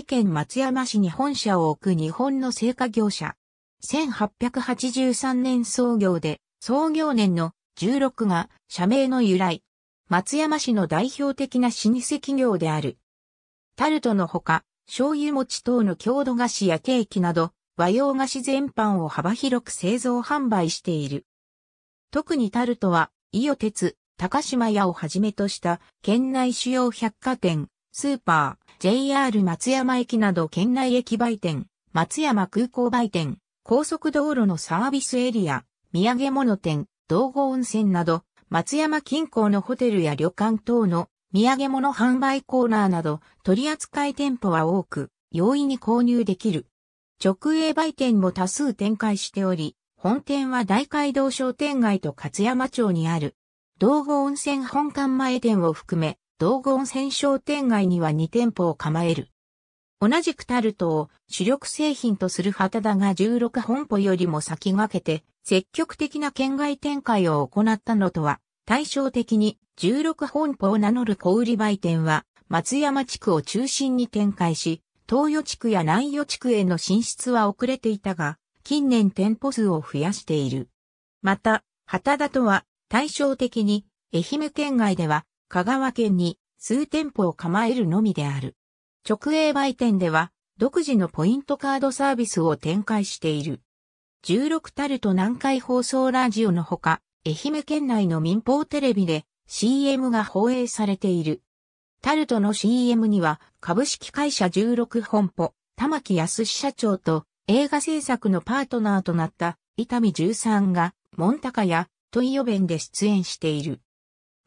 重県松山市に本社を置く日本の製菓業者。1883年創業で、創業年の16が社名の由来。松山市の代表的な老舗企業である。タルトのほか、醤油餅等の郷土菓子やケーキなど、和洋菓子全般を幅広く製造販売している。特にタルトは、伊予鉄、高島屋をはじめとした県内主要百貨店、スーパー、JR 松山駅など県内駅売店、松山空港売店、高速道路のサービスエリア、土産物店、道後温泉など、松山近郊のホテルや旅館等の土産物販売コーナーなど取扱店舗は多く、容易に購入できる。直営売店も多数展開しており、本店は大街道商店街と勝山町にある。道後温泉本館前店を含め、道後温泉商店街には2店舗を構える。同じくタルトを主力製品とする旗田が16本舗よりも先駆けて積極的な県外展開を行ったのとは対照的に16本舗を名乗る小売売店は松山地区を中心に展開し東予地区や南予地区への進出は遅れていたが近年店舗数を増やしている。また、旗田とは対照的に愛媛県外では香川県に数店舗を構えるのみである。直営売店では独自のポイントカードサービスを展開している。16タルト南海放送ラジオのほか、愛媛県内の民放テレビで CM が放映されている。タルトの CM には株式会社16本舗、玉木康社長と映画制作のパートナーとなった伊丹13が、モンタカや、トイオンで出演している。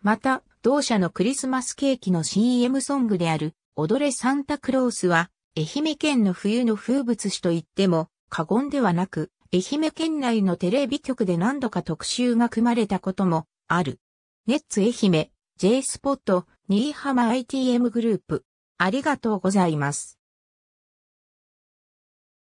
また、同社のクリスマスケーキの CM ソングである、踊れサンタクロースは、愛媛県の冬の風物詩と言っても過言ではなく、愛媛県内のテレビ局で何度か特集が組まれたこともある。ネッツ愛媛、J スポット、新居浜 ITM グループ。ありがとうございます。